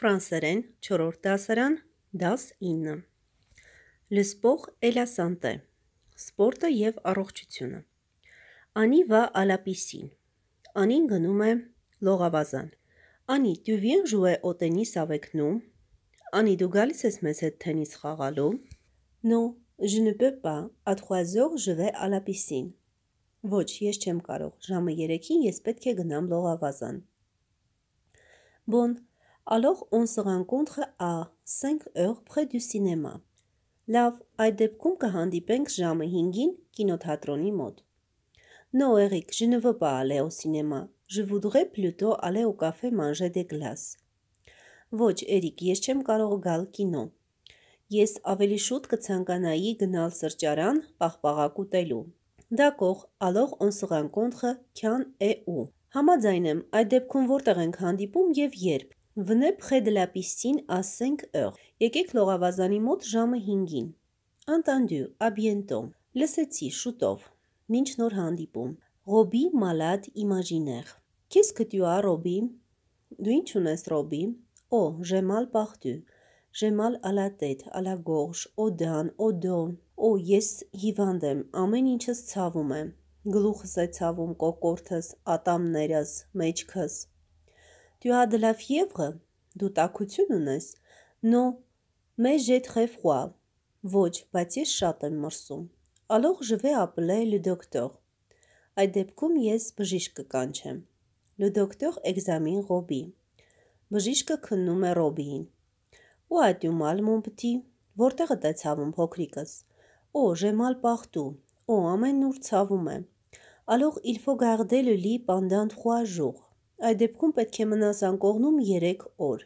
ֆրանսերեն 4-րդ դասարան, դաս 9։ Լսպող Էլասանտե։ Սպորտը եւ առողջությունը։ Անի վա ալապիսին։ Անին գնում է լողավազան։ Անի դու վիեն ժուե օ տենիս avec nous։ Անի դու գալիս ես մեզ հետ տենիս խաղալու։ Non, je ne peux pas. À 3 heures, je vais à la piscine. Ոչ, ես չեմ կարող։ Ժամը 3-ին ես պետք է գնամ լողավազան։ Bon, alors on se rencontre à 5 heures près du cinéma. Լավ, այդ դեպքում կհանդիպենք ժամը 5-ին կինոթատրոնի մոտ։ Non Eric, je ne veux pas aller au cinéma. Je voudrais plutôt aller au café manger des glaces. Ոչ, Էրիկ, ես չեմ կարող գալ կինո։ Ես ավելի շուտ կցանկանայի գնալ սրճարան պաղպաղակ ուտելու։ Դակող, alors on se rencontre quand et où։ Համաձայն եմ, այդ դեպքում որտեղ ենք հանդիպում եւ երբ։ Վնե փխեդլապիսին ասենք ըղ։ Եկեք լողավազանի մոտ ժամը 5-ին։ Անտանդյու, աբիենտո։ Լսեցի շուտով։ Մինչ նոր հանդիպում։ Ռոբի մալադ իմաժիներ։ Քես կտյուա Ռոբի։ Դու ինչ ունես Ռոբի։ Օ, Ժեմալ Պախտու։ Ժեմալ Ալատետ, Ալագորշ, Օդան, Օդո։ Օ, ես հիվանդ եմ, ամեն ինչս ցավում է։ Գլուխս է ցավում, կոկորտս, ատամներս, մեջքս։ Tu as de la fièvre? Դու տաքություն ունես? Non, mais j'ai très froid. Ոչ, բայց ես շատ եմ մրսում։ Alors je vais appeler le docteur. Այդ դեպքում ես բժիշկ կկանչեմ։ Le docteur examine Robbie. Բժիշկը քննում է Ռոբիին։ Où as-tu mal, mon petit? Որտեղ է ցավում փոքրիկս։ Օ, j'ai mal partout. Օ, ամեն ուր ցավում է։ Alors il faut garder le lit pendant 3 jours. Այդ դեպքում պետք է մնաս անկողնում 3 օր։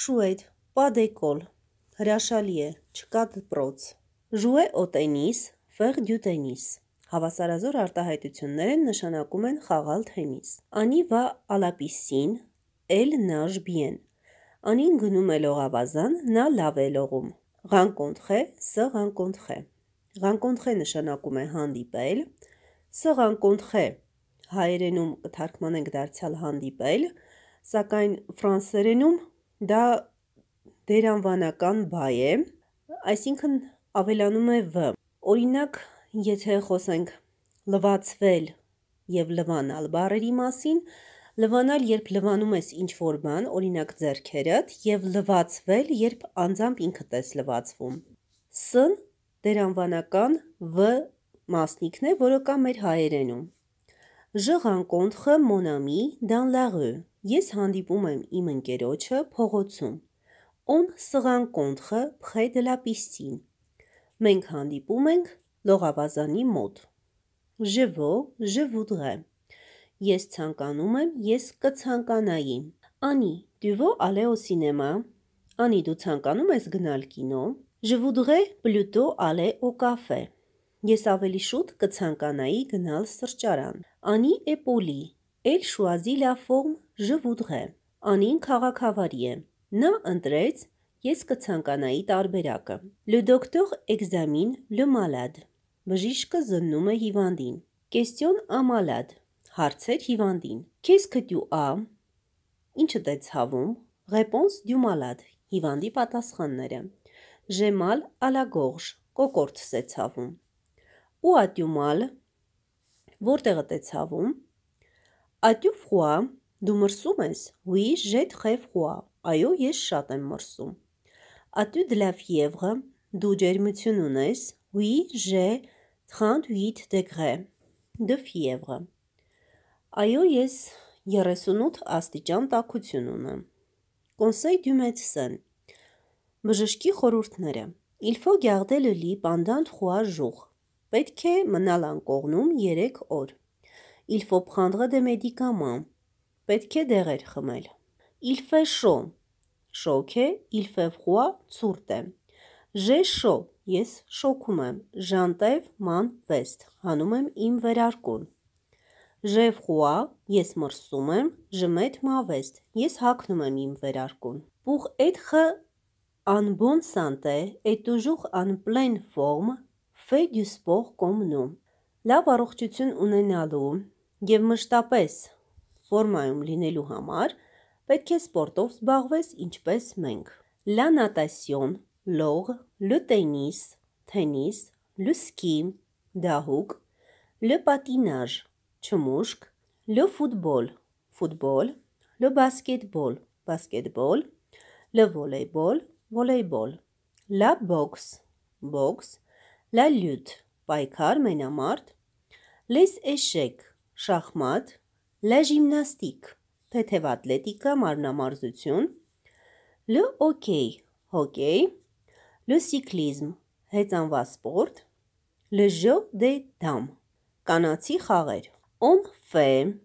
Շուեդ, դե падեկոլ։ Հրաշալի է, չկա դպրոց։ Ժուե օտենիս, ֆեղ դյուտենիս։ Հավասարազոր արտահայտություններեն նշանակում են խաղալ թենիս։ Անի վա ալապիսին, էլ նաժ բիեն։ Անին գնում է լողավազան, նա լավ է լողում։ Ղանկոնտխե, ս ղանկոնտխե։ Ղանկոնտխե նշանակում է հանդիպել, ս ղանկոնտխե հայերենում կթարգմանենք դարձյալ հանդիպել, սակայն ֆրանսերենում դա դերանվանական բայ է, այսինքն ավելանում է վ։ Օրինակ, եթե խոսենք լվացվել եւ լվանալ բառերի մասին, լվանալ, երբ լվանում ես ինչ-որ բան, օրինակ ձերքերդ, եւ լվացվել, երբ անձամբ ինքդ ես լվացվում։ Ս-ն դերանվանական վ մասնիկն է, որը կա մեր հայերենում ժղանկոնտխը մոնամի դան լաղը, ես հանդիպում եմ իմ ընկերոչը փողոցում, ոն սղանկոնտխը պխե դլապիսցին, մենք հանդիպում ենք լողավազանի մոտ, ժվո ժվուդղը, ես ծանկանում եմ, ես կծանկանայի, անի դուվո ալեո սինեմա, անի դու ծանկանում ես գնալ կինո, ժվուդղե պլուտո ալեո կավե, Ես ավելի շուտ կցանկանայի գնալ սրճարան։ Անի Էպոլի, Էլ շուազի լա ֆորմ ժվուդղե։ Անին քաղաքավարի է։ Նա ընտրեց ես կցանկանայի տարբերակը։ Le docteur examine le malade։ Բժիշկը զննում է հիվանդին։ Question a malade։ Հարցեր հիվանդին։ Qu'est-ce que tu as? Ինչը դե ցավում։ Réponse du malade։ Հիվանդի պատասխանները։ J'ai mal à la gorge։ Կոկորտս է ցավում ու ատյումալ, որտեղը տեցավում, ատյուվ խուա, դու մրսում ես, հույի ժետ խև խուա, այո ես շատ եմ մրսում, ատյու դլավ եվղը, դու ջերմություն ունես, հույի ժե 38 դեգրե, դվ եվղը, այո ես 38 աստիճան տակություն ունեմ, կոնսեյ դու մեծսեն, բժշկի խորուրդները, իլվո գյաղդելը լի պանդանդ խուա ժուղ, Պետք է մնալ անկողնում 3 օր։ Il faut prendre des médicaments։ Պետք է դեղեր խմել։ Il fait chaud։ Շոկ է, il fait froid, ցուրտ է։ J'ai chaud։ Ես շոկում եմ։ J'enlève mon vest։ Հանում եմ իմ վերարկուն։ J'ai froid։ Ես մրսում եմ։ Je mets ma vest։ Ես հագնում եմ իմ վերարկուն։ Pour être en bonne santé et toujours en pleine forme, կապվե դյուսպող կոմնում։ Լավ առողջություն ունենալու և մշտապես ֆորմայում լինելու համար պետք է սպորտով զբաղվես ինչպես մենք։ Լա նատասյոն, լող, լը տենիս, թենիս, լը սկի, դահուկ, լը պատինաժ, չմուշկ, լը ֆուտբոլ, ֆուտբոլ, լը բասկետբոլ, բասկետբոլ, լը վոլեյբոլ, վոլեյբոլ, լա բոքս, բոքս, La lutte, պայքար, մենամարտ, les échecs, շախմատ, la gymnastique, թեթևատլետիկա, մարմնամարզություն, le hockey, հոկեյ, le cyclisme, հեծանվա սպորտ, le jeu des dames, կանացի խաղեր, on fait,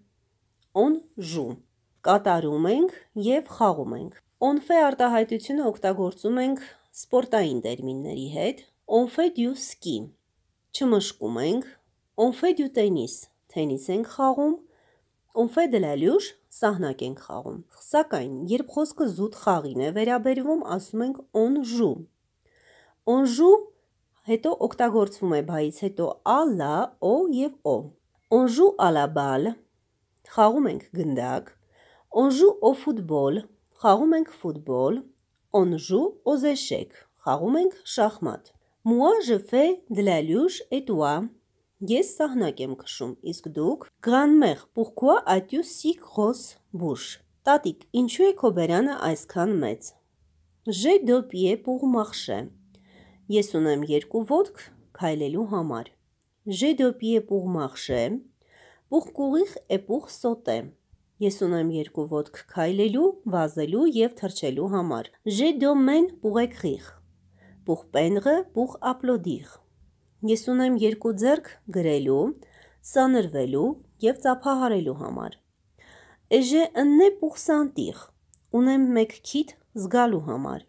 on joue, կատարում ենք և խաղում ենք։ On fait արտահայտությունը օգտագործում ենք սպորտային տերմինների հետ, On fait du ski. Չմշկում ենք, on fait du tennis. Թենիս ենք խաղում, on fait de la luge, սահնակ ենք խաղում։ Սակայն, երբ խոսքը զուտ խաղին է վերաբերվում, ասում ենք on joue. On joue հետո օգտագործվում է բայից հետո a, la, o եւ o։ On joue à la balle. Խաղում ենք գնդակ։ On joue au football. Խաղում ենք ֆուտբոլ։ On joue aux échecs. Խաղում ենք շախմատ։ Մուա ժվե դլալյուշ էտուա։ Ես սահնակ եմ քշում, իսկ դուք գրանմեղ պուխկուա ատյու սիկ խոս բուշ։ Տատիկ, ինչու է քո բերանը այսքան մեծ։ Ժե դոպիե պուղմախշե։ Ես ունեմ երկու ոտք քայլելու համար։ Ժե դոպիե պուղմախշե։ Պուխկուղիխ է պուխ սոտե։ Ես ունեմ երկու ոտք քայլելու, վազելու եւ թռչելու համար։ Ժե դոմեն պուղեքրիխ։ Բուխ պենղը, բուխ ապլոդիղ։ Ես ունեմ երկու ձերք գրելու, սանրվելու և ծափահարելու համար։ Էժե ըննե բուխ սանտիղ։ Ունեմ մեկ քիթ զգալու համար։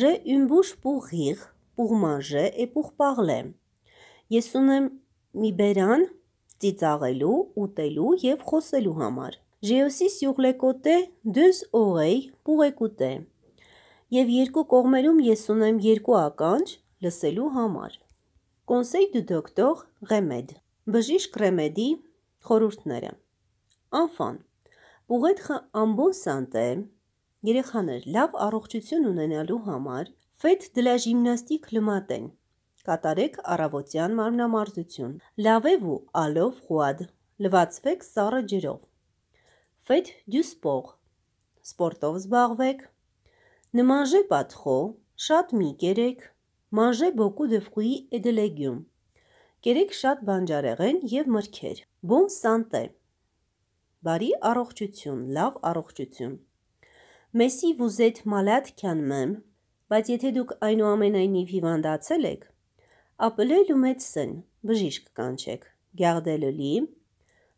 Ժե ումբուշ բուխ ղիղ, բուխ մաժե է բուխ պաղլեմ։ Ես ունեմ մի բերան ծիծաղելու, ուտելու և խոսելու համար։ J'ai aussi sur les côtés deux oreilles pour écouter և երկու կողմերում ես ունեմ երկու ականջ լսելու համար։ Կոնսեյ դու դոկտոր Ռեմեդ, բժիշկ Ռեմեդի խորհուրդները։ Անֆան, ուղեթխը ամբոն սանտ է, երեխաներ լավ առողջություն ունենալու համար ֆետ դլա ժիմնաստիկ լմատեն։ Կատարեք առավոտյան մարմնամարզություն։ Լավև ու ալով ղուադ։ Լվացվեք սառը ջրով։ Ֆետ դյուսպոր։ Սպորտով զբաղվեք, նմանժե պատխո, շատ մի կերեք, մանժե բոկու դվխույի էդելեգյում, կերեք շատ բանջարեղեն և մրքեր, բոն սանտե, բարի առողջություն, լավ առողջություն, մեսի վուզետ մալատ կյան մեմ, բայց եթե դուք այնուամենայնիվ հիվանդացել եք, ապլել ու մեծ սն, բժիշկ կանչեք, գյաղդելը լի,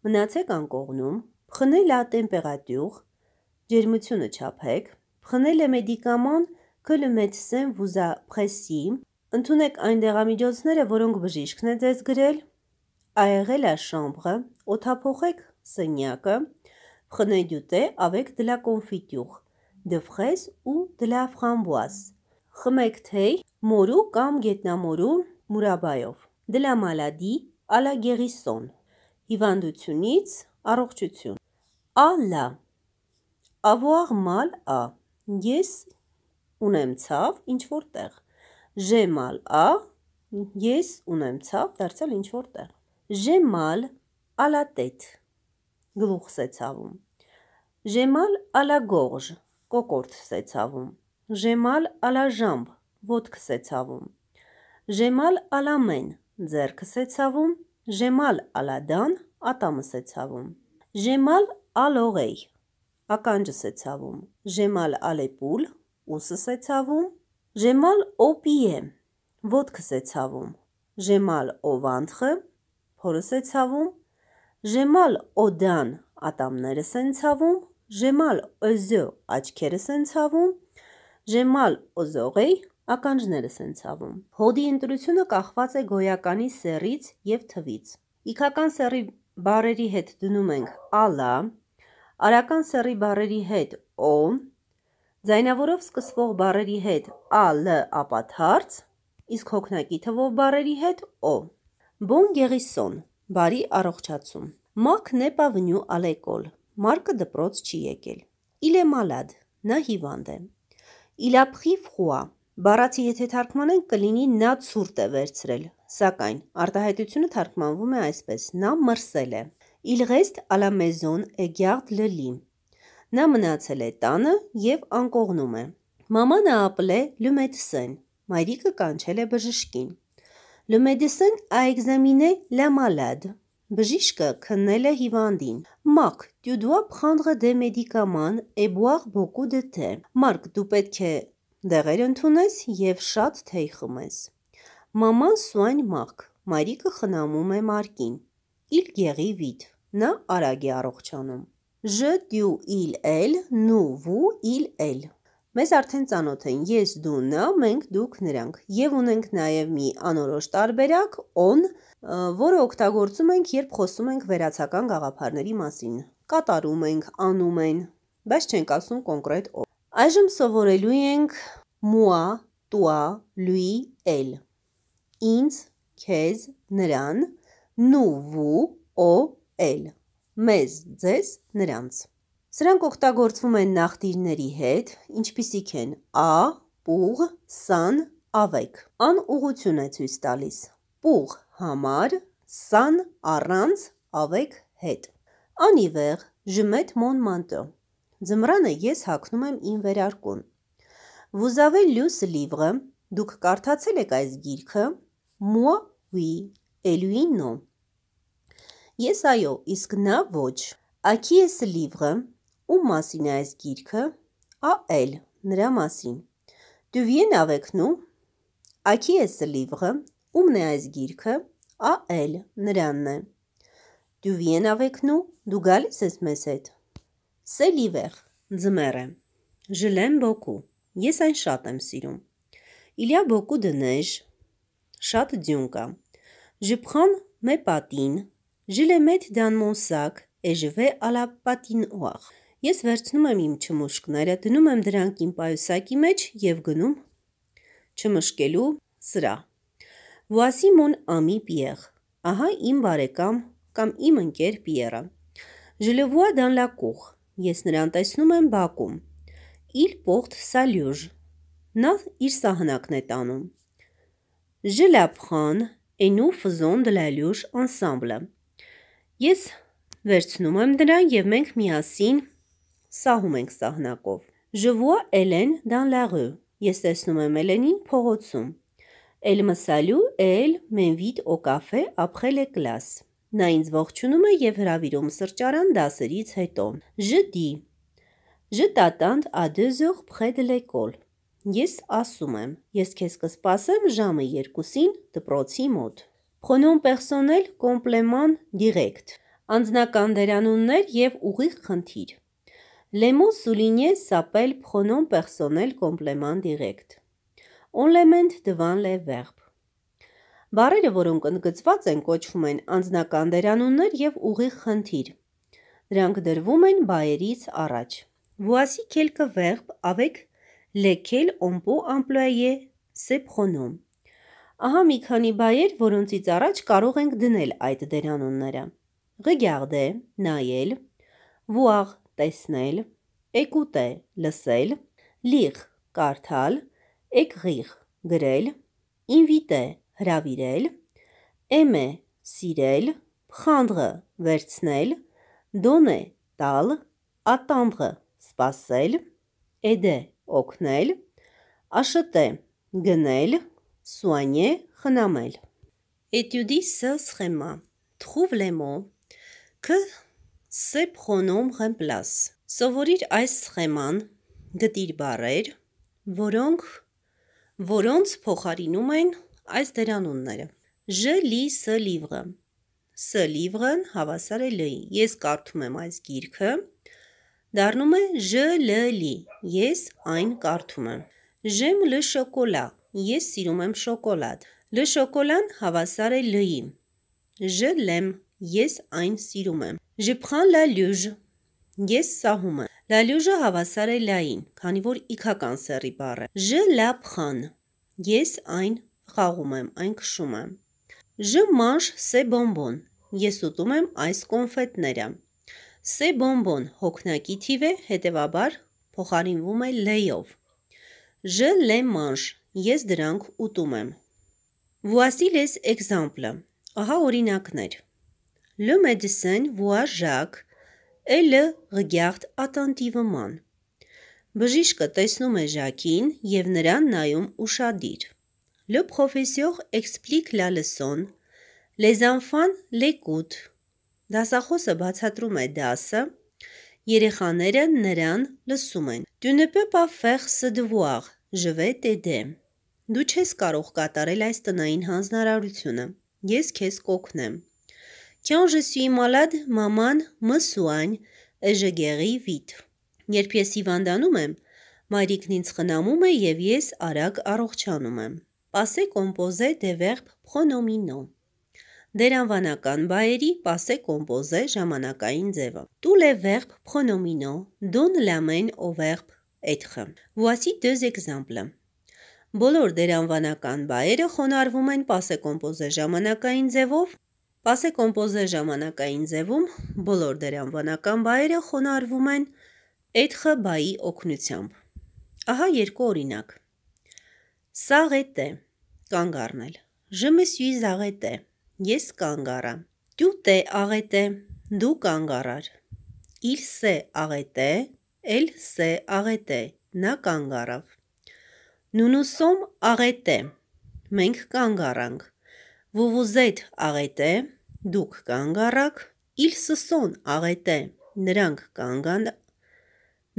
մնացեք անկողնում, պխնել ատեմպեղատյուղ, ջերմությունը չապեք, Խնել է մեդիկաման, կը լմեցսեն վուզա պխեսի, ընդունեք այն դեղամիջոցները, որոնք բժիշկն է ձեզ գրել, այեղել աշամբղը, ոթափոխեք սնյակը, խնեդյուտե ավեք դլա կոնվիտյուղ, դվխես ու դլա վխամբուաս, խմեք թեյ, մորու կամ գետնամորու մուրաբայով, դլա մալադի, ալա գեղիսոն, հիվանդությունից, առողջություն, ալա, ավուաղ մալ ա, ես ունեմ ցավ ինչ-որ տեղ։ Je mal a ես ունեմ ցավ դարձել ինչ-որ տեղ։ Je mal à la tête գլուխս է ցավում։ Je mal à la gorge կոկորդս է ցավում։ Je mal à la jambe ոտքս է ցավում։ Je mal à la main ձեռքս է ցավում։ Je mal à la dent ատամս է ցավում։ Je mal à l'oreille ականջս է ցավում, ժեմալ ալեպուլ, ուսս է ցավում, ժեմալ օպիե, ոտքս է ցավում, ժեմալ օվանտխը, փորս է ցավում, ժեմալ օդան ատամներս են ցավում, ժեմալ օզո աչքերս են ցավում, ժեմալ օզողե ականջներս են ցավում։ Հոդի ընտրությունը կախված է գոյականի սեռից եւ թվից։ Իքական սեռի բարերի հետ դնում ենք ալա, արական սեռի բարերի հետ օ, ձայնավորով սկսվող բարերի հետ ա, լ, ապաթարց, իսկ հոգնակի թվով բարերի հետ օ։ Բոն գեղիսոն, բարի առողջացում։ Մակ նեպա վնյու ալեկոլ, մարկը դպրոց չի եկել։ Իլ է մալադ, նա հիվանդ է։ Իլապխի վխուա, Բառացի եթե թարգմանենք կլինի նա ցուրտ է վերցրել, սակայն արտահայտությունը թարգմանվում է այսպես՝ նա մրսել է։ Il reste à la maison et garde le lit. Նա մնացել է տանը եւ անկողնում է։ Մամանա ապել է le médecin. Մայրիկը կանչել է բժշկին։ Le médecin a examiné la malade. Բժիշկը քննել է հիվանդին։ Մակ, tu dois prendre des médicaments et boire beaucoup de thé. Մարկ, դու պետք է դեղեր ընդունես եւ շատ թեյ խմես։ Մաման սուայն մակ։ Մարիկը խնամում է մարկին։ Իլ գեղի վիտ։ Նա արագ է առողջանում։ Ž դյու իլ էլ, նու վու իլ էլ։ Մեզ արդեն ծանոթ են ես դու նա, մենք դուք նրանք եւ ունենք նաեւ մի անորոշ տարբերակ on, որը օգտագործում ենք, երբ խոսում ենք վերացական գաղափարների մասին։ Կատարում ենք, անում են, բայց չենք ասում կոնկրետ ով։ Այժմ սովորելու ենք moi, toi, lui, elle։ Ինձ, քեզ, նրան, nous, vous, au, էլ, մեզ, ձեզ, նրանց։ Սրանք օգտագործվում են նախտիրների հետ, ինչպիսիք են ա, պուղ, սան, ավեք։ Ան ուղություն է ցույց տալիս։ Պուղ համար, սան առանց, ավեք հետ։ Անիվեղ, ժմետ մոն մանտը։ Ձմռանը ես հակնում եմ ին վերարկուն։ Vous avez lu ce livre, դուք կարդացել եք այս գիրքը, moi oui, et lui non։ Ես այո, իսկ նա ոչ։ Աքի է սլիվը, ում մասին է այս գիրքը։ Ա էլ, նրա մասին։ Դու վիեն ավեքնու։ Աքի է սլիվը, ումն է այս գիրքը։ Ա էլ, նրանն է։ Դու վիեն ավեքնու, դու գալիս ես մեզ հետ։ Սելիվեղ, ձմեռը։ Ժլեմ բոկու։ Ես այն շատ եմ սիրում։ Իլյա բոկու դնեժ, շատ ձյուն կա։ Ժպխան մե պատին, Je le mets dans mon sac et je vais à la patinoire. Ես վերցնում եմ իմ չմուշկները, դնում եմ դրանք իմ պայուսակի մեջ եւ գնում չմշկելու սրա։ Voici mon ami Pierre. Ահա իմ բարեկամ կամ իմ ընկեր Պիերը։ Je le vois dans la cour. Ես նրան տեսնում եմ բակում։ Il porte sa luge. Նա իր սահանակն է տանում։ Je la prends et nous faisons de la luge ensemble. Ես վերցնում եմ դրան և մենք միասին սահում ենք սահնակով։ Ժվուա էլեն դան լաղու։ Ես տեսնում եմ էլենին փողոցում։ Էլ մսալու էլ մենվիտ օկավե ապխել է կլաս։ Նա ինձ ողջունում է և հրավիրում սրճարան դասերից հետո։ Ժդի։ Ժտատանդ ադեզող պխեդ լեկոլ։ Ես ասում եմ, ես քեզ կսպասեմ ժամը երկուսին դպրոցի մոտ։ Խոնոն պերսոնել կոմպլեման դիրեկտ, անձնական դերանուններ և ուղիղ խնդիր։ Լեմոս սուլինե սապել պխոնոն պերսոնել կոմպլեման դիրեկտ։ Onlement դվան լե վերբ։ Բարերը, որոնք ընդգծված են, կոչվում են անձնական դերանուններ և ուղիղ խնդիր։ Դրանք դրվում են բայերից առաջ։ Voici quelques verbes avec lesquels on peut employer ces pronoms. Ահա մի քանի բայեր, որոնցից առաջ կարող ենք դնել այդ դերանունները. ղգյաղդե, նայել, վուաղ, տեսնել, էկուտե, լսել, լիղ, կարդալ, էկղիղ, գրել, ինվիտե, հրավիրել, էմե, սիրել, խանդղը, վերցնել, դոնե, տալ, ատանդղը, սպասել, էդե, օգնել, աշտե, գնել, Soigner խնամել։ Étudie ce schéma. Trouve les mots que ces pronoms remplacent։ Սովորիր այս սխեման, գտիր բառեր, որոնք որոնց փոխարինում են այս դերանունները։ Je lis ce livre. Ce livre-ն հավասար է լի։ Ես կարդում եմ այս գիրքը։ Դառնում է je le lis. Ես այն կարդում եմ։ J'aime le chocolat. Ես սիրում եմ շոկոլադ։ Լ շոկոլան հավասար է լյին։ Ժ լեմ, ես այն սիրում եմ։ Ժպխան լա լյուժ, ես սահում եմ։ Լա լյուժը հավասար է լային, քանի որ իքական սերի բառ է։ Ժ լա փխան, ես այն խաղում եմ, այն քշում եմ։ Ժ մաշ սե բոմբոն, ես ուտում եմ այս կոնֆետները։ Սե բոմբոն հոգնակի թիվ է, հետևաբար փոխարինվում է լեյով։ Ժ լե մանշ Ես դրանք ուտում եմ։ Voici-les exemples. Ահա օրինակներ։ Le médecin voit Jacques et le regarde attentivement. Բժիշկը տեսնում է Ժակին եւ նրան նայում ուշադիր։ Le professeur explique la leçon. Les enfants l'écoutent. Դասախոսը բացատրում է դասը, երեխաները նրան լսում են։ Tu ne peux pas faire ce devoir. Je vais t'aider. Դու չես կարող կատարել այս տնային հանձնարարությունը։ Ես քեզ կօգնեմ։ Կյան je suis malade, maman, me soigne, je guéris vite։ Երբ ես հիվանդանում եմ, մայրիկն ինձ խնամում է եւ ես արագ առողջանում եմ։ Passé composé de verbe pronominaux։ Դերանվանական բայերի passé composé ժամանակային ձևը։ Tous les verbes pronominaux donnent la main au verbe être։ Voici deux exemples։ Բոլոր դերանվանական բայերը խոնարվում են պասե կոմպոզե ժամանակային ձևով, պասե կոմպոզե ժամանակային ձևում բոլոր դերանվանական բայերը խոնարվում են էտխը բայի օգնությամբ։ Ահա երկու օրինակ։ Սաղետ է, կանգ առնել։ Ժմը սյուի զաղետ է, ես կանգ առա։ Դյուտ է աղետ է, դու կանգ առար։ Իլ սե աղետ է, էլ սե աղետ է, նա կանգ առավ։ Նունուսոմ աղետե, մենք կանգ առանք, վուվուզետ աղետե, դուք կանգ առաք, իլ սսոն աղետե, նրանք կանգ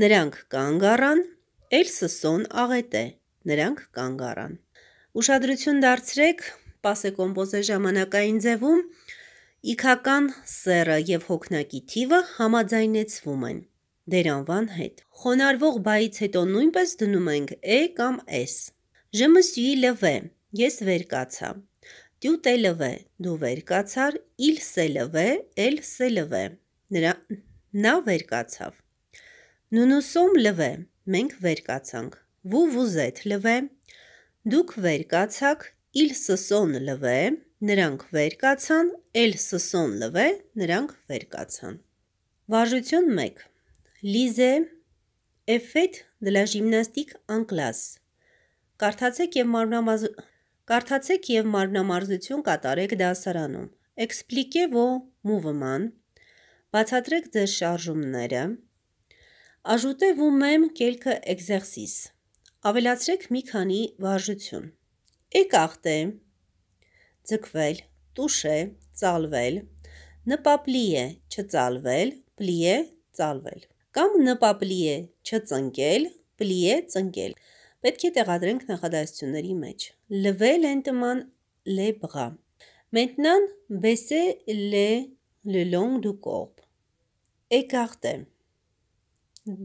նրանք կանգ առան, էլ սսոն աղետե, նրանք կանգ առան։ Ուշադրություն դարձրեք պասե կոմպոզե ժամանակային ձևում իքական սերը և հոգնակի թիվը համաձայնեցվում են դերանվան հետ։ Խոնարվող բայից հետո նույնպես դնում ենք է կամ էս։ Ժամը սյուի լվե, ես վեր կացա։ Դյութ է լվե, դու վեր կացար, իլ սե լվե, էլ սե լվե։ Նրա նա վեր կացավ։ Նունուսոմ լվե, մենք վեր կացանք։ Վու վուզետ լվե, դուք վեր կացաք, իլ սսոն լվե, նրանք վեր կացան, էլ սսոն լվե, նրանք վեր կացան։ Վարժություն 1 Լիզե Էֆետ դլա դե ժիմնաստիկ անկլաս։ Կարդացեք եւ մարմնամազ Կարդացեք եւ մարմնամարզություն կատարեք դասարանում։ Էքսպլիկե ո մուվման։ Բացատրեք ձեր շարժումները։ Աժուտե վումեմ կելքը էքսերսիս։ Ավելացրեք մի քանի վարժություն։ Եկախտե։ Ձգվել, տուշե, ծալվել։ Նպապլիե, չծալվել, պլիե, ծալվել կամ նպապլիե չծնկել, պլիե ծնկել։ Պետք է տեղադրենք նախադասությունների մեջ։ Լվել ընտման le bras. Maintenant, baissez les le long du corps. Écartez.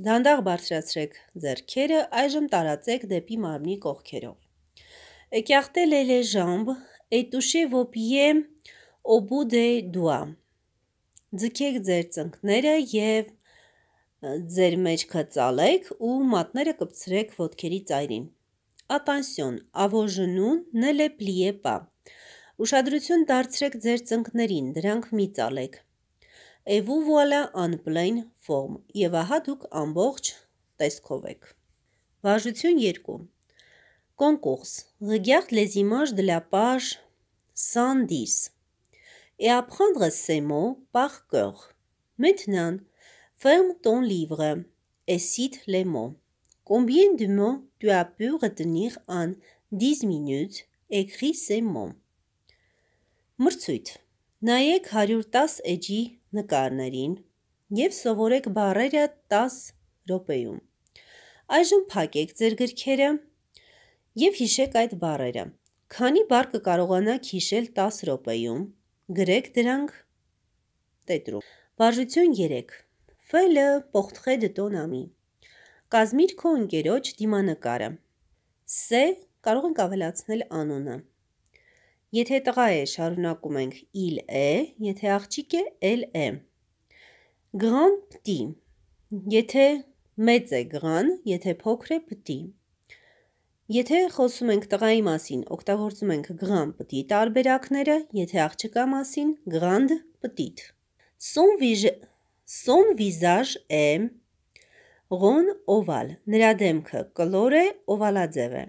Դանդաղ բարձրացրեք ձեռքերը, այժմ տարածեք դեպի մարմնի կողքերով։ Écartez les jambes et touchez vos pieds au bout des doigts։ Ձգեք ձեր ծնկները եւ ձեր մեջքը ծալեք ու մատները կպցրեք ոտքերի ծայրին։ Ատանսյոն, ավոժնուն նելե պլիե պա։ Ուշադրություն դարձրեք ձեր ծնկներին, դրանք մի ծալեք։ Եվու վուալա անպլայն վորմ և ահա դուք ամբողջ տեսքով եք։ Վաժություն երկու։ Կոնկուրս, ռգյաղթ լեզիմաժ դլապաժ սանդիս։ Է ապխանդրը սեմո պախ կող։ Մետնան, Ferme ton livre et cite les mots. Combien de mots tu as pu retenir en 10 minutes? Écris ces mots. Մրցույթ. Նայեք 110 էջի նկարներին եւ սովորեք բառերը 10 րոպեում։ Այժմ փակեք ձեր գրքերը եւ հիշեք այդ բառերը։ Քանի բառ կկարողանաք հիշել 10 րոպեում, գրեք դրանք տետրում։ Վարժություն 3 ֆլը պոխտխե դտոնամի։ Կազմիր քո ընկերոջ դիմանկարը։ Ս կարող ենք ավելացնել անունը։ Եթե տղա է, շարունակում ենք իլ է, եթե աղջիկ է, էլ է։ Grand petit, եթե մեծ է grand, եթե փոքր է petit։ Եթե խոսում ենք տղայի մասին, օգտագործում ենք grand petit տարբերակները, եթե աղջկա մասին grand petit։ Son visage Son visage է ղոն օվալ, նրա դեմքը կլոր է, օվալաձև է։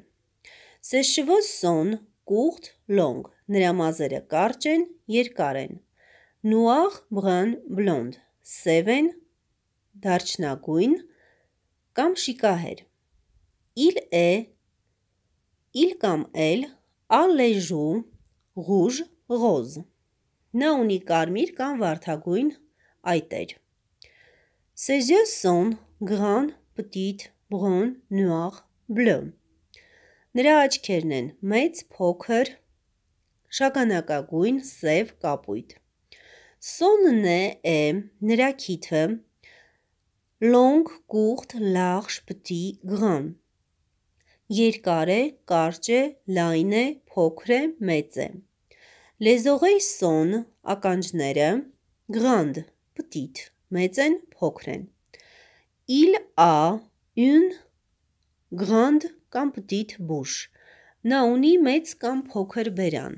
Ses cheveux son courts, longs, նրա մազերը կարճ են, երկար են։ Noir, brun, blond, սև են, դարչնագույն կամ շիկահեր։ Il est, il կամ elle, à les joues, rouge, rose։ Նա ունի կարմիր կամ վարդագույն այտեր։ Ces yeux sont grands, petits, bruns, noirs, bleus. Նրա աչքերն են մեծ, փոքր, շագանակագույն, սև, կապույտ։ Սոնն է է նրա քիթը long, court, large, petit, grand։ Երկար է, կարճ է, լայն է, փոքր է, մեծ է։ Les oreilles sont ականջները grand, petit մեծ են, փոքր են։ Il a une grande կամ petite bouche։ Նա ունի մեծ կամ փոքր բերան։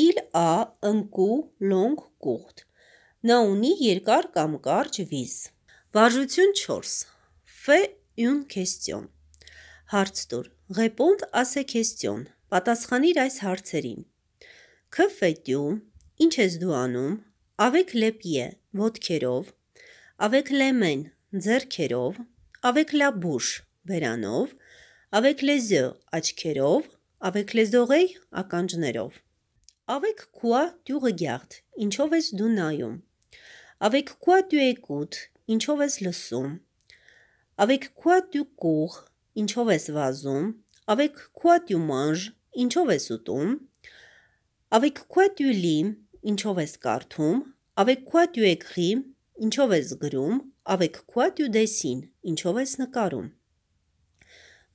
Il a un cou long court։ Նա ունի երկար կամ կարճ վիզ։ Վարժություն 4։ Fait une question։ Հարց տուր։ Répondre à ces questions։ Պատասխանիր այս հարցերին։ Քը ֆետյու, ինչ ես դու անում, ավեք լեպիե, ոտքերով, ավեք լեմեն, ձերքերով, ավեք լաբուշ, բերանով, ավեք լեզյո, աչքերով, ավեք լեզողեի, ականջներով։ Ավեք կուա տյուղը գյաղթ, ինչով ես դու նայում։ Ավեք կուա տու էկուտ, ինչով ես լսում։ Ավեք կուա տու կուղ, ինչով ես վազում։ Ավեք կուա տու մանժ, ինչով ես ուտում։ Ավեք կուա տու լիմ, ինչով ես կարդում, avec quoi tu écris, ինչով ես գրում, avec quoi tu dessines, ինչով ես նկարում։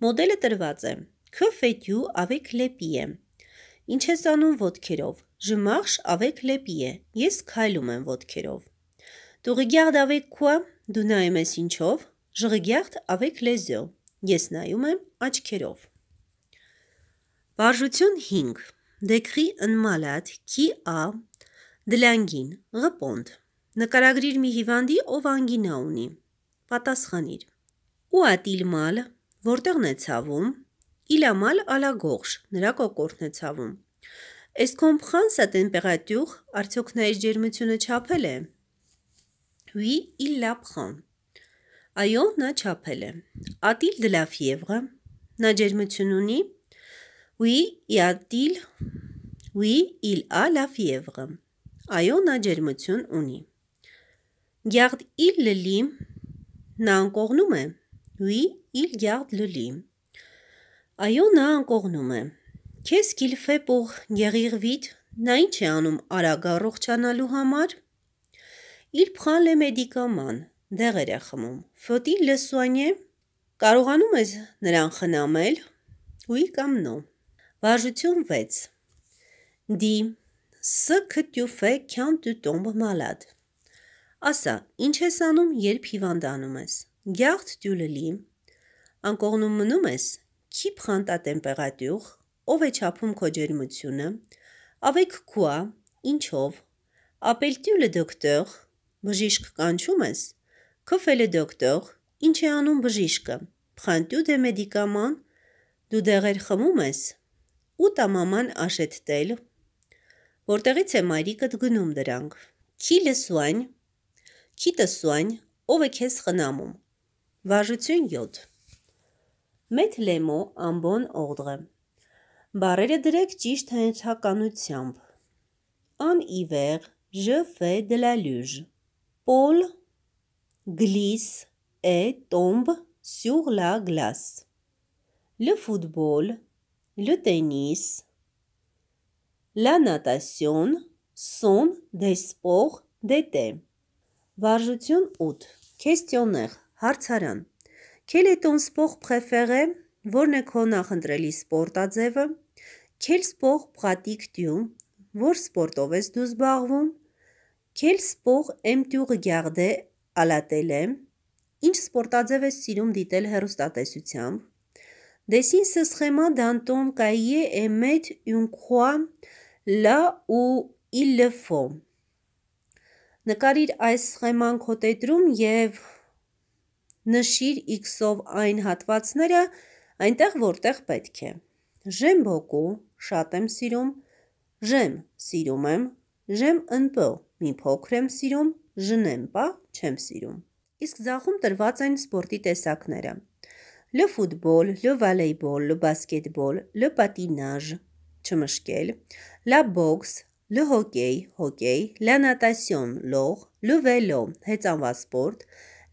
Մոդելը տրված է. Que fais-tu avec les pieds? Ինչ ես անում ոտքերով։ Je marche avec les pieds. Ես քայլում եմ ոտքերով։ Tu regardes avec quoi? Դու նայում ես ինչով? Je regarde avec les yeux. Ես նայում եմ աչքերով։ Վարժություն 5. Décris un malade qui a Դլանգին, ղպոնդ, նկարագրիր մի հիվանդի, ով անգինա ունի, պատասխանիր, ու ատիլ մալ, որտեղն է ծավում, իլամալ ալագողշ, նրա կոքորդն է ծավում, Ես կոմպխան սա տեմպեղատյուղ, արդյոք նա իս ջերմությունը չապել է։ Հույի իլ լապխան։ Այո, նա չապել է։ Ատիլ դլավ եվղը, նա ջերմություն ունի։ Հույի իատիլ, հույի իլ ա լավ եվղը։ Այո, նա ջերմություն ունի։ Գյաղդ իլ լլի նա անկողնում է։ Ուի իլ գյաղդ լլի։ Այո, նա անկողնում է։ Քես գիլֆե փող գեղիրվիտ նա ինչ է անում արագ առողջանալու համար։ Իլ պրան լե մեդիկաման դեղեր է խմում։ Ֆոտի լսուանե կարողանում ես նրան խնամել։ Ուի կամ նո։ Վարժություն 6 Դի Ս-քթյուֆե քյան դու տոմբ մալատ։ Ասա, ինչ ես անում, երբ հիվանդանում ես։ Գյախտ դյուլլի։ Անկողնում մնում ես։ Քիփ խանտա տեմպերատյուր, ով է չափում քո ջերմությունը։ Ավեք քուա, ինչով։ Ապելտյուլը դոկտոր, բժիշկ կանչում ես։ Քոֆելը դոկտոր, ինչ է անում բժիշկը։ Փխանտյու դե մեդիկաման, դու դեղեր խմում ես։ Ու տամաման աշետ տել, որտեղից է մայրիկդ գնում դրանք։ Քի լսուայն։ Քի տսուայն, ով է քեզ խնամում։ Վարժություն 7։ Մետ լեմո ամբոն օղդղը։ Բարերը դրեք ճիշտ հենչականությամբ։ Ան իվեղ je fais de la luge. Paul glisse et tombe sur la glace. Le football, le tennis, La natation, son, des sports, դետե։ Վարժություն 8։ Քեստյոներ, հարցարան։ Quel est ton sport préféré? Որն է քո նախընտրելի սպորտաձևը։ Quel sport pratiques-tu? Որ սպորտով ես դու զբաղվում։ Quel sport aimes-tu regarder à la télé? Ինչ սպորտաձև ես սիրում դիտել հեռուստատեսությամբ։ Dessin ce schéma d'un ton cahier et mettre une croix Là où il le faut։ Նկարիր այս սխեման քո տետրում եւ նշիր x-ով այն հատվածները այնտեղ, որտեղ պետք է։ J'aime beaucoup, շատ եմ սիրում, j'aime, սիրում եմ, j'aime un peu, մի փոքր եմ սիրում, je n'aime pas, չեմ սիրում։ Իսկ ձախում տրված են սպորտի տեսակները. le football, le volleyball, le basketball, le patinage, չմշկել, լա բոքս, լը հոկեյ, հոկեյ, լա նատասյոն, լող, լը վելո, հեծանվասպորտ,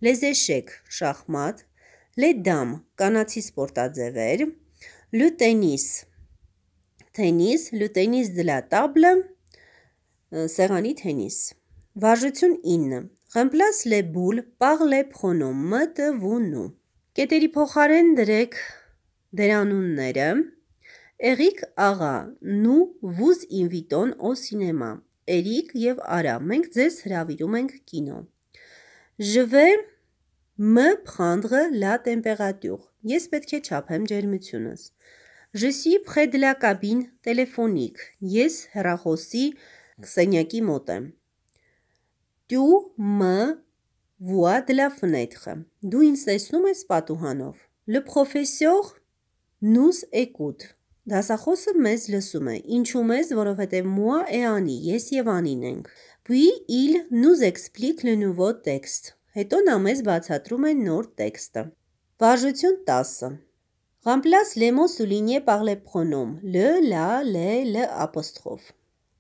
լեզեշեք, շախմատ, լե դամ, կանացի սպորտաձևեր, լը տենիս, թենիս, լը տենիս դլա տաբլը, սեղանի թենիս։ Վարժություն 9. Խմպլաս լե բուլ, պաղ լե պխոնում, մտ վունու։ Կետերի փոխարեն դրեք դերանունները, Էղիկ աղա, նու վուզ ինվիտոն օ սինեմա։ Էրիկ եւ Արա, մենք ձեզ հրավիրում ենք կինո։ Ժվե մը պխանդղը լա տեմպերատյուր։ Ես պետք է չափեմ ջերմությունս։ Ժսի պխե դլա կաբին տելեֆոնիկ։ Ես հեռախոսի սենյակի մոտ եմ։ Տյու մը վուա դլա ֆնետրը։ Դու ինձ տեսնում ես պատուհանով։ Լը պրոֆեսիոր նուզ էկուտ։ Դասախոսը մեզ լսում է։ Ինչու մեզ, որովհետև մուա է անի, ես եւ անին ենք։ Puis il nous explique le nouveau texte։ Հետո նա մեզ բացատրում է նոր տեքստը։ Վարժություն 10։ Remplace les mots soulignés par les pronoms le, la, les, le apostrophe։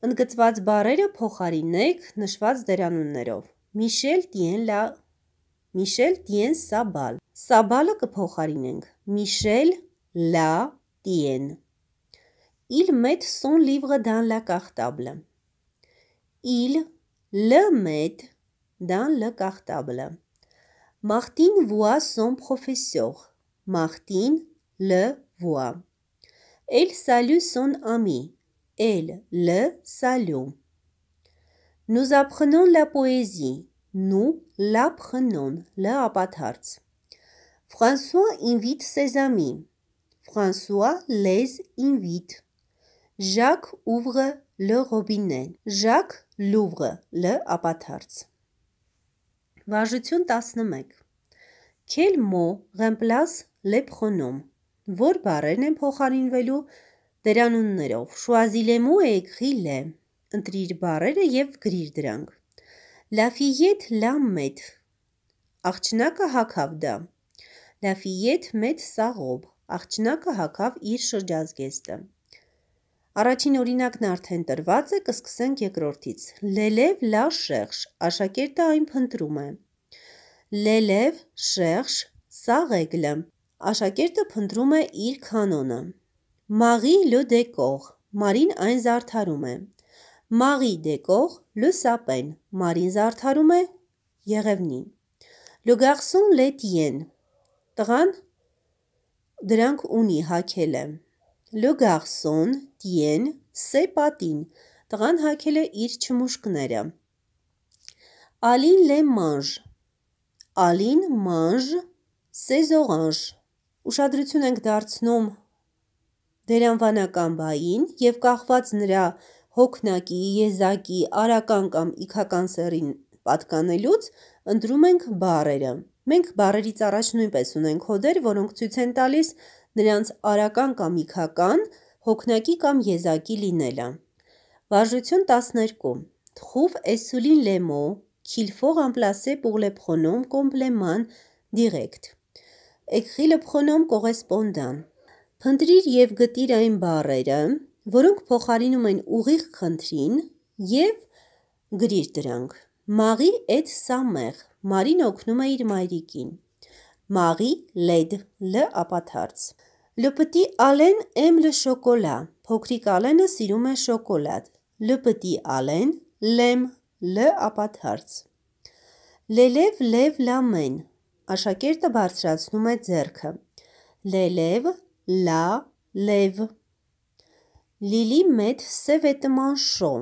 Ընդգծված բառերը փոխարինեք նշված դերանուններով։ Michel tient la Michel tient sa balle։ Sa balle-ը կփոխարինենք Michel la tienne Il met son livre dans la cartable. Il le met dans le cartable. Martine voit son professeur. Martine le voit. Elle salue son ami. Elle le salue. Nous apprenons la poésie. Nous l'apprenons, le abattards. François invite ses amis. François les invite. Ժակ ուվղը Լ Ռոբինեն, Ժակ Լուվրը Լ ապաթարց։ Վարժություն 11։ Quel mot remplace le pronom? Որ բառերն են փոխարինվելու դերանուններով։ Choisis-le-mot et écris-le։ Ընտրիր բառերը եւ գրիր դրանք։ La fillette la met։ Աղջնակը հակավ դա։ La fillette met sa robe։ Աղջնակը հակավ իր շրջազգեստը։ Առաջին օրինակն արդեն տրված է, կսկսենք երկրորդից։ Լելև լա շեղշ, աշակերտը այն փնտրում է։ Լելև շեղշ սաղեգլը, աշակերտը փնտրում է իր կանոնը։ Մաղի լո դեկող, մարին այն զարդարում է։ Մաղի դեկող լո սապեն, մարին զարդարում է եղևնին։ Լո գարսոն լետիեն, տղան դրանք ունի հակել է։ Le garçon tien se patin։ Տղան հագել է իր չմուշկները։ Aline le mange։ Aline mange ses oranges։ Ուշադրություն ենք դարձնում դերանվանական բային եւ կախված նրա հոգնակի, եզակի, արական կամ իքական սերին պատկանելուց ընտրում ենք բառերը։ Մենք բառերից առաջ նույնպես ունենք հոդեր, որոնք ցույց են տալիս նրանց արական կամ իքական, հոգնակի կամ եզակի լինելը։ Վարժություն 12. Թխուվ էսուլին լեմո, քիլֆող ամպլասե pour le pronom complément direct։ Écris le pronom correspondant։ Փնտրիր եւ գտիր այն բառերը, որոնք փոխարինում են ուղիղ խնդրին եւ գրիր դրանք։ Մարի էդ սամեղ, Մարին օգնում է իր մայրիկին։ Marie Led Լ ապաթարց Le petit Alen aime le chocolat. Փոքրիկ Ալենը սիրում է շոկոլադ։ Le petit Alen l'aime. Լ ապաթարց L'élève lève la main. Աշակերտը բարձրացնում է ձեռքը։ L'élève la lève. Լիլի մետ սև է տմանշո։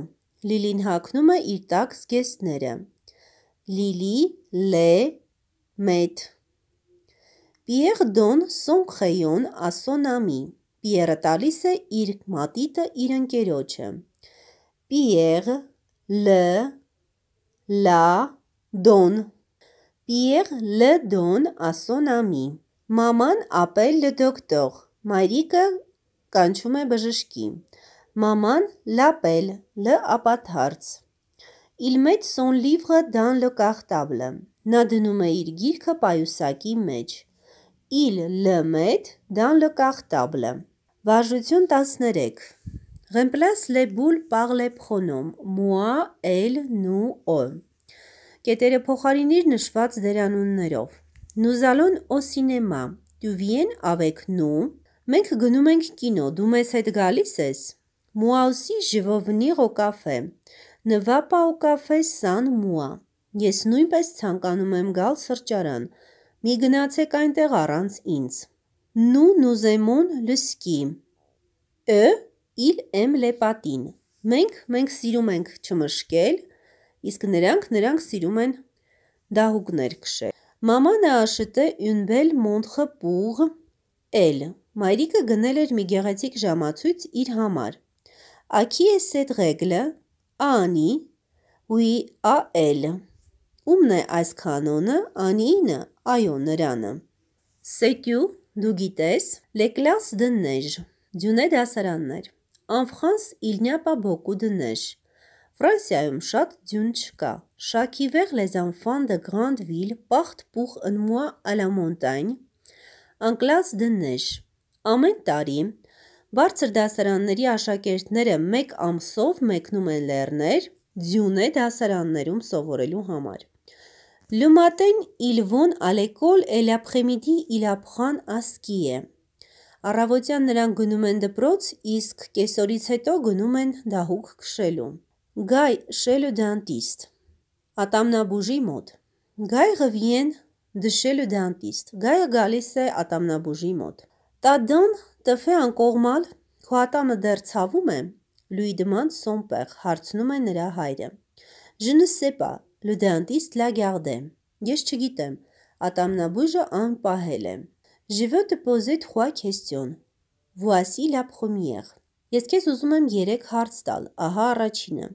Լիլին հակնում է իր տակ զգեստները։ Լիլի լե մետ Պիեր դոն Սոնքեյոն ասոնամի։ Պիերը տալիս է իր մատիտը իր ընկերոջը։ Պիեր Լ Լա դոն Պիեր Լ դոն ասոնամի։ Մաման ապել լ դոկտոր։ Մայրիկը կանչում է բժշկի։ Maman l'appelle le apatarts. Il met son livre dans le cartable. Նա դնում է իր գիրքը պայուսակի մեջ il le met dans le cartable. Վարժություն 13 Remplace les boules par les pronoms moi, elle, nous, eux։ Կետերը փոխարինիր նշված դերանուններով։ Nous allons au cinéma. Tu viens avec nous? Մենք գնում ենք կինո, դու մեզ հետ գալիս ես։ Moi aussi je veux venir au café. Ne va pas au café sans moi։ Ես նույնպես ցանկանում եմ գալ սրճարան։ Մի գնացեք այնտեղ առանց ինձ։ Նու նուզեմոն լսկի։ Է իլ եմ լեպատին։ Մենք մենք սիրում ենք չմշկել, իսկ նրանք նրանք սիրում են դահուկներ քշել։ Մամանը աշտե յունբել մոնտխը պուղ էլ։ Մայրիկը գնել էր մի գեղեցիկ ժամացույց իր համար։ Ակի է սետ ռեգլը, անի, ուի ա էլ։ Ումն է այս կանոնը, անինը, այո, նրանը։ Սեկյու, դու գիտես, լեկլաս դնեժ, դյունե դասարաններ։ Անվխանս իլնյապա բոկու դնեժ։ Վրանսիայում շատ դյուն չկա։ Շաքիվեղ լեզանվան դը գրանդ պախտ պուխ ընմուա ալամոնտայն, անկլաս դնեժ։ Ամեն տարի բարձր դասարանների աշակերտները մեկ ամսով մեկնում են լեռներ, ձյունե դասարաններում սովորելու համար։ Լմատեն իլվոն ալեկոլ էլապխեմիդի իլապխան ասկի է։ Առավոտյան նրանք գնում են դպրոց, իսկ կեսորից հետո գնում են դահուկ քշելու։ Գայ շելու դանտիստ։ Ատամնաբուժի մոտ։ Գայը վիեն դշելու դանտիստ։ Գայը գալիս է ատամնաբուժի մոտ։ Տադոն տֆե անկողմալ քո ատամը դեռ ցավում է։ Լուի դման սոմպեղ հարցնում է նրա հայրը։ Ժնսեպա Լդանտիս լագարդե։ Ես չգիտեմ, ատամնաբույժը անպահել է։ Je veux te poser trois questions. Voici la première. Ես քեզ ուզում եմ 3 հարց տալ, ահա առաջինը։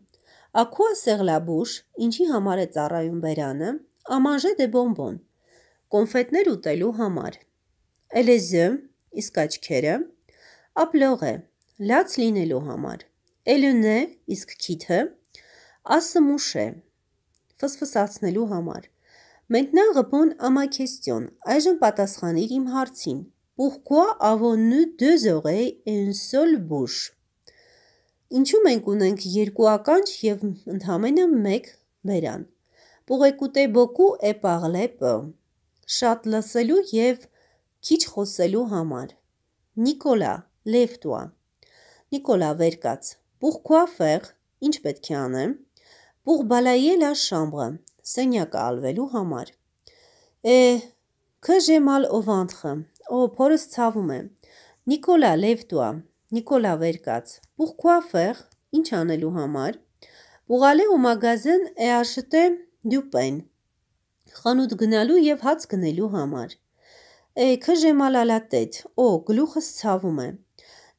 À quoi sert la bouche? Ինչի համար է ծառայում բերանը? À manger des bonbons. Կոնֆետներ ուտելու համար։ Les yeux, իսկ աչքերը։ À pleurer. Լաց լինելու համար։ Et le nez, իսկ քիթը։ À se moucher ֆսֆսացնելու համար։ Մենք նա ղպոն ամա քեստյոն, այժմ պատասխանիր իմ հարցին։ Պուխկուա ավոննու դեզող է ենսոլ բուշ։ Ինչու մենք ունենք երկու ականջ և ընդհամենը մեկ բերան։ Պուղեկուտե բոկու է պաղլե պը։ Շատ լսելու և քիչ խոսելու համար։ Նիկոլա, լևտուա։ Նիկոլա վերկաց։ Պուղքուա վեղ, ինչ պետք է անեմ։ Ուղբալայել աշամբղը, սենյակը ալվելու համար։ Է, կժեմալ ովանդխը, ո, պորս ծավում է, նիկոլա լևտուա, նիկոլա վերկաց, բուղքուա վեղ, ինչ անելու համար, բուղալե ու մագազեն է աշտե դյուպեն, խանութ գնալու և հաց գնելու համար։ Է, կժեմալ ալատետ, ո, գլուխս ծավում է,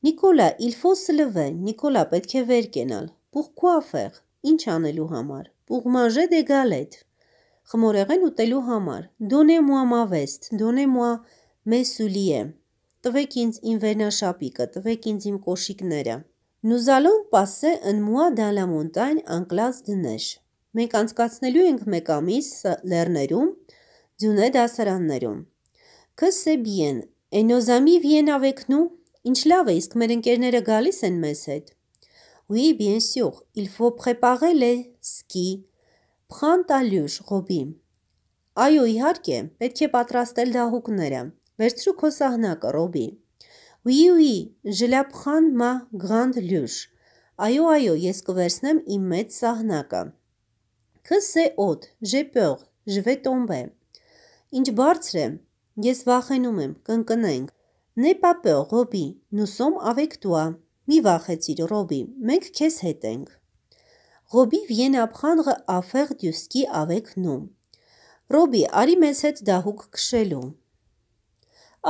նիկոլա իլվոս լվե, նիկոլա պետք է վեր կենալ, բուղքուա վեղ, Ինչ անելու համար։ Պուղմաժե դե գալետ։ Խմորեղեն ուտելու համար։ Դոնե մուա մավեստ, դոնե մուա մեսուլիե։ Տվեք ինձ իմ վերնաշապիկը, տվեք ինձ իմ կոշիկները։ Նուզալոն պասե ըն մուա դալամոնտայն անկլած դնեշ։ Մենք անցկացնելու ենք մեկ ամիս լեռներում, ձյունե դասարաններում։ Քսե բիեն, Էնոզամի վիեն ավեքնու, ինչ լավ է, իսկ մեր ընկերները գալիս են մեզ հետ։ Oui, bien sûr, il faut préparer les skis. Prends ta luge, Robin. Այո, իհարկե, պետք է պատրաստել դահուկները։ Վերցրու քո սահնակը, Ռոբի։ Oui, oui, je la prends ma grande luge. Այո, այո, ես կվերցնեմ իմ մեծ սահնակը։ Que c'est haut, j'ai peur, je vais tomber. Ինչ բարձր է, ես վախենում եմ, կընկնենք։ N'aie pas peur, Robi, nous sommes avec toi. Մի վախեցիր, Ռոբի, մենք քեզ հետ ենք։ Ռոբի վիեն ապխանղը աֆեղ դյուսկի ավեք նում։ Ռոբի, արի մեզ հետ դահուկ քշելու։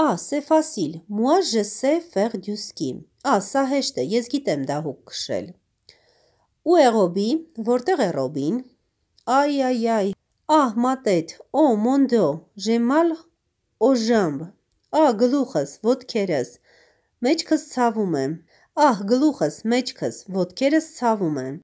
Ա, սե ֆասիլ, մուա ժե սե ֆեղ դյուսկի։ Ա, սա հեշտ է, ես գիտեմ դահուկ քշել։ Ու է Ռոբի, որտեղ է Ռոբին։ Այ, այ, այ։ Ահ, մատետ, օ, մոնդո, ժեմալ օժամբ։ Ա, գլուխս, ոտքերս։ Մեջքս ցավում եմ։ Ահ գլուխս, մեջքս, ոտքերս ցավում են։